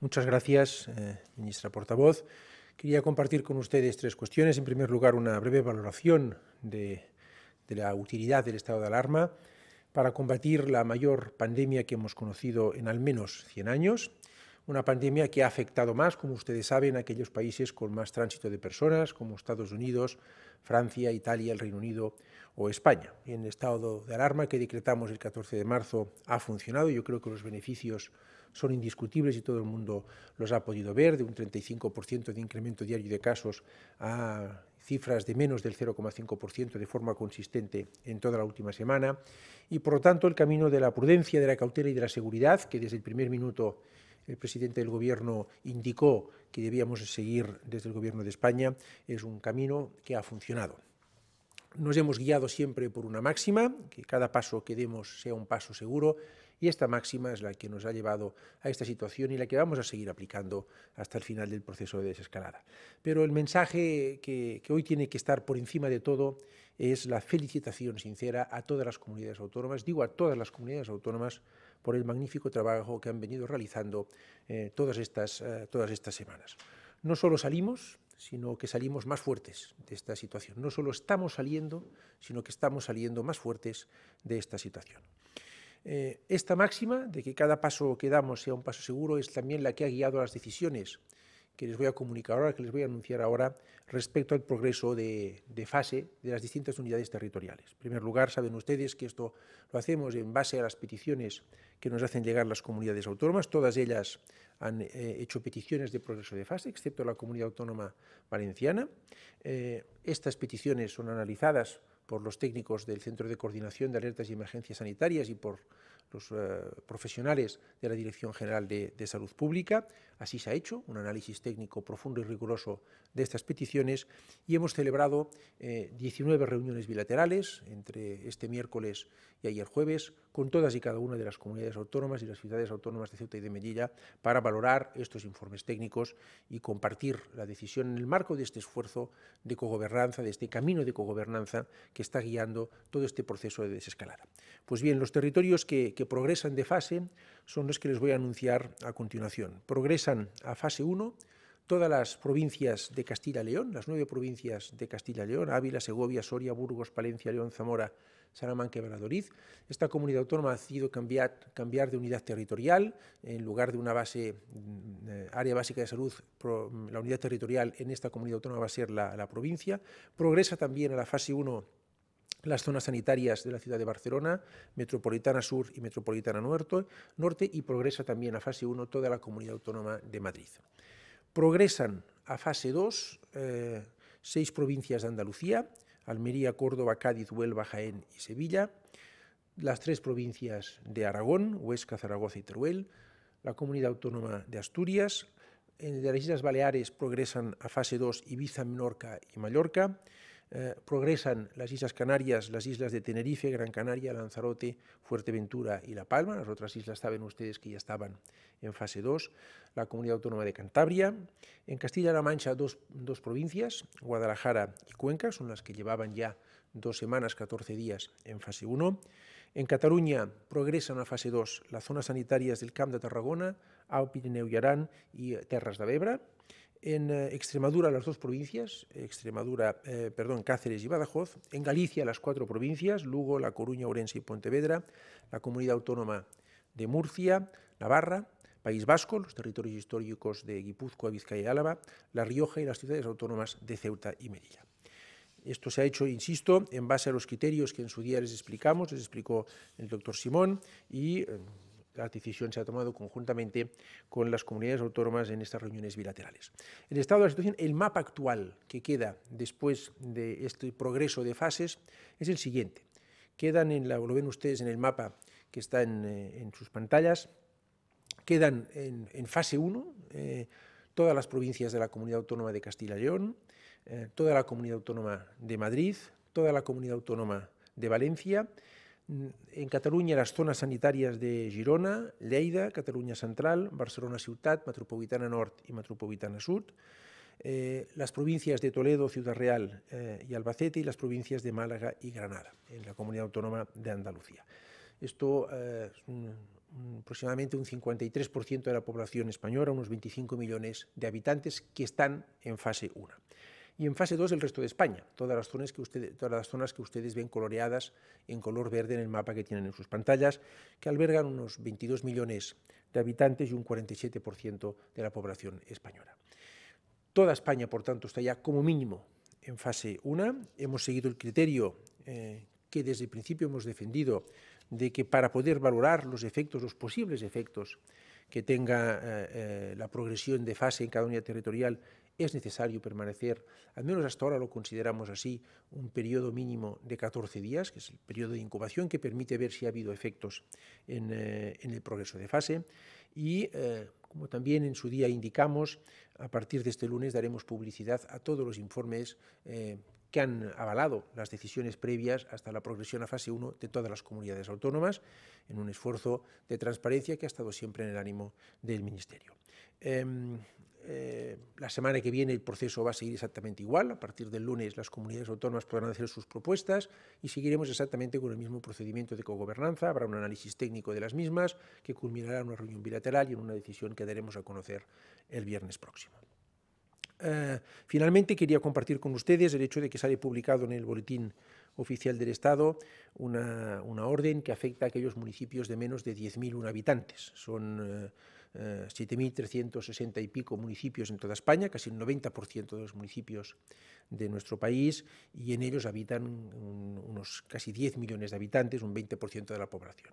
Muchas gracias, eh, ministra portavoz. Quería compartir con ustedes tres cuestiones. En primer lugar, una breve valoración de, la utilidad del estado de alarma para combatir la mayor pandemia que hemos conocido en al menos 100 años, una pandemia que ha afectado más, como ustedes saben, a aquellos países con más tránsito de personas, como Estados Unidos, Francia, Italia, el Reino Unido o España. En el estado de alarma que decretamos el 14 de marzo ha funcionado, yo creo que los beneficios son indiscutibles y todo el mundo los ha podido ver, de un 35% de incremento diario de casos a cifras de menos del 0,5% de forma consistente en toda la última semana. Y por lo tanto, el camino de la prudencia, de la cautela y de la seguridad, que desde el primer minuto el presidente del Gobierno indicó que debíamos seguir desde el Gobierno de España, es un camino que ha funcionado. Nos hemos guiado siempre por una máxima, que cada paso que demos sea un paso seguro, y esta máxima es la que nos ha llevado a esta situación y la que vamos a seguir aplicando hasta el final del proceso de desescalada. Pero el mensaje que, hoy tiene que estar por encima de todo es la felicitación sincera a todas las comunidades autónomas, digo a todas las comunidades autónomas, por el magnífico trabajo que han venido realizando eh, todas, estas, eh, todas estas semanas. No solo salimos, sino que salimos más fuertes de esta situación. No solo estamos saliendo, sino que estamos saliendo más fuertes de esta situación. Eh, esta máxima de que cada paso que damos sea un paso seguro es también la que ha guiado las decisiones que les voy a comunicar ahora, que les voy a anunciar ahora respecto al progreso de, fase de las distintas unidades territoriales. En primer lugar, saben ustedes que esto lo hacemos en base a las peticiones que nos hacen llegar las comunidades autónomas. Todas ellas han eh, hecho peticiones de progreso de fase, excepto la comunidad autónoma valenciana. Eh, estas peticiones son analizadas por los técnicos del Centro de Coordinación de Alertas y Emergencias Sanitarias y por eh, profesionales de la Dirección General de, Salud Pública. Así se ha hecho un análisis técnico profundo y riguroso de estas peticiones y hemos celebrado 19 eh, reuniones bilaterales entre este miércoles y ayer jueves con todas y cada una de las comunidades autónomas y las ciudades autónomas de Ceuta y de Melilla para valorar estos informes técnicos y compartir la decisión en el marco de este esfuerzo de cogobernanza, de este camino de cogobernanza que está guiando todo este proceso de desescalada. Pues bien, los territorios que progresan de fase son los que les voy a anunciar a continuación. Progresan a fase 1 todas las provincias de Castilla-León, las nueve provincias de Castilla-León, Ávila, Segovia, Soria, Burgos, Palencia, León, Zamora, Salamanca y Valladolid. Esta comunidad autónoma ha decidido cambiar, cambiar de unidad territorial, en lugar de una base, mm, área básica de salud, la unidad territorial en esta comunidad autónoma va a ser la, la provincia. Progresa también a la fase 1 las zonas sanitarias de la ciudad de Barcelona, Metropolitana Sur y Metropolitana Norte, y progresa también a fase 1 toda la comunidad autónoma de Madrid. Progresan a fase 2 eh, seis provincias de Andalucía, Almería, Córdoba, Cádiz, Huelva, Jaén y Sevilla, las tres provincias de Aragón, Huesca, Zaragoza y Teruel, la comunidad autónoma de Asturias, eh, de las Islas Baleares progresan a fase 2 Ibiza, Menorca y Mallorca, eh, progresan las Islas Canarias, las islas de Tenerife, Gran Canaria, Lanzarote, Fuerteventura y La Palma. Las otras islas saben ustedes que ya estaban en fase 2. La Comunidad Autónoma de Cantabria. En Castilla-La Mancha, dos, provincias, Guadalajara y Cuenca, son las que llevaban ya dos semanas, 14 días en fase 1. En Cataluña progresan a fase 2 las zonas sanitarias del Camp de Tarragona, Alt y y Terras de Vebra en eh, Extremadura las dos provincias, Extremadura, eh, perdón, Cáceres y Badajoz, en Galicia las cuatro provincias, Lugo, La Coruña, Orense y Pontevedra, la comunidad autónoma de Murcia, Navarra, País Vasco, los territorios históricos de Guipúzcoa, Vizcaya y Álava, La Rioja y las ciudades autónomas de Ceuta y Melilla. Esto se ha hecho, insisto, en base a los criterios que en su día les explicamos, les explicó el doctor Simón, y eh, la decisión se ha tomado conjuntamente con las comunidades autónomas en estas reuniones bilaterales. El estado de la situación, el mapa actual que queda después de este progreso de fases es el siguiente. Quedan, en lo ven ustedes en el mapa que está en, eh, sus pantallas, quedan en, fase 1 eh, todas las provincias de la Comunidad Autónoma de Castilla y León, eh, toda la Comunidad Autónoma de Madrid, toda la Comunidad Autónoma de Valencia, en Cataluña, las zonas sanitarias de Girona, Leida, Cataluña Central, Barcelona Ciutat, Metropolitana Norte y Metropolitana Sur, eh, las provincias de Toledo, Ciudad Real y eh, Albacete y las provincias de Málaga y Granada, en la comunidad autónoma de Andalucía. Esto eh, es aproximadamente un 53% de la población española, unos 25 millones de habitantes que están en fase 1 y en fase 2 el resto de España, todas las, zonas que ustedes ven coloreadas en color verde en el mapa que tienen en sus pantallas, que albergan unos 22 millones de habitantes y un 47% de la población española. Toda España, por tanto, está ya como mínimo en fase 1. Hemos seguido el criterio eh, que desde el principio hemos defendido de que para poder valorar los efectos, los posibles efectos que tenga eh, eh, la progresión de fase en cada unidad territorial, es necesario permanecer, al menos hasta ahora lo consideramos así, un periodo mínimo de 14 días, que es el periodo de incubación que permite ver si ha habido efectos en, eh, el progreso de fase. Y eh, como también en su día indicamos, a partir de este lunes daremos publicidad a todos los informes eh, que han avalado las decisiones previas hasta la progresión a fase 1 de todas las comunidades autónomas, en un esfuerzo de transparencia que ha estado siempre en el ánimo del Ministerio. Em, eh, la semana que viene el proceso va a seguir exactamente igual. A partir del lunes las comunidades autónomas podrán hacer sus propuestas y seguiremos exactamente con el mismo procedimiento de cogobernanza. Habrá un análisis técnico de las mismas que culminará en una reunión bilateral y en una decisión que daremos a conocer el viernes próximo. Eh, finalmente, quería compartir con ustedes el hecho de que sale publicado en el boletín oficial del Estado una, orden que afecta a aquellos municipios de menos de 10.000 habitantes. Son 7.360 eh, eh, y pico municipios en toda España, casi el 90% de los municipios de nuestro país, y en ellos habitan unos casi 10 millones de habitantes, un 20% de la población.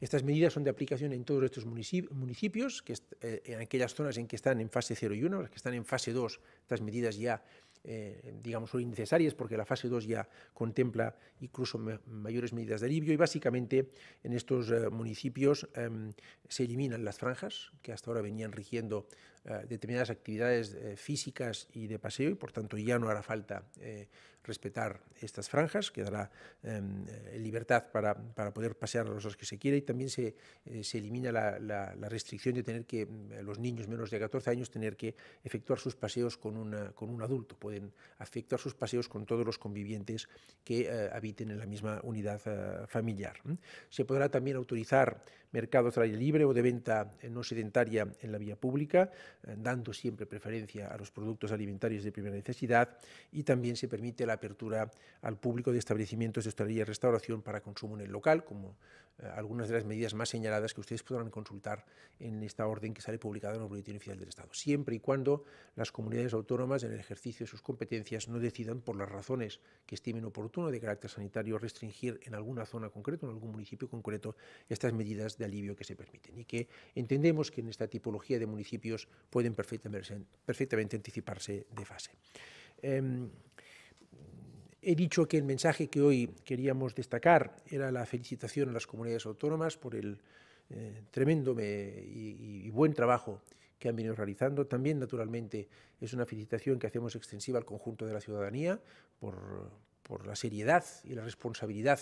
Estas medidas son de aplicación en todos estos municipios, que, eh, en aquellas zonas en que están en fase 0 y 1, las que están en fase 2, estas medidas ya eh, digamos, son innecesarias porque la fase 2 ya contempla incluso mayores medidas de alivio y básicamente en estos eh, municipios em, se eliminan las franjas que hasta ahora venían rigiendo eh, determinadas actividades físicas y de paseo y por tanto ya no hará falta respetar estas franjas, quedará dará em, eh, libertad para, para, poder pasear a los que se quiera y también se, eh, se elimina la, la, restricción de tener que mm, los niños menos de 14 años tener que efectuar sus paseos con, una, con un adulto, pueden efectuar sus paseos con todos los convivientes que eh, habiten en la misma unidad familiar. Se podrá también autorizar mercados al aire libre o de venta no sedentaria en la vía pública, dando siempre preferencia a los productos alimentarios de primera necesidad y también se permite la apertura al público de establecimientos de hostelería y restauración para consumo en el local, como eh, algunas de las medidas más señaladas que ustedes podrán consultar en esta orden que sale publicada en el Boletín Oficial del Estado, siempre y cuando las comunidades autónomas en el ejercicio de sus competencias no decidan por las razones que estimen oportuno de carácter sanitario restringir en alguna zona concreta, en algún municipio concreto, estas medidas de alivio que se permiten y que entendemos que en esta tipología de municipios pueden perfectamente, perfectamente anticiparse de fase. Em, He dicho que el mensaje que hoy queríamos destacar era la felicitación a las comunidades autónomas por el eh, tremendo y, buen trabajo que han venido realizando. También, naturalmente, es una felicitación que hacemos extensiva al conjunto de la ciudadanía por, la seriedad y la responsabilidad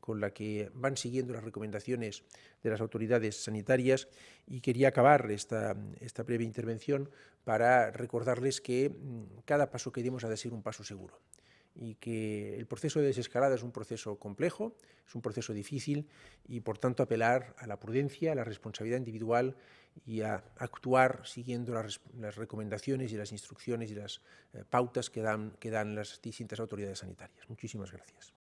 con la que van siguiendo las recomendaciones de las autoridades sanitarias y quería acabar esta, esta breve intervención para recordarles que mm, cada paso que demos ha de ser un paso seguro y que el proceso de desescalada es un proceso complejo, es un proceso difícil y por tanto apelar a la prudencia, a la responsabilidad individual y a actuar siguiendo las, recomendaciones y las instrucciones y las eh, pautas que dan, que dan las distintas autoridades sanitarias. Muchísimas gracias.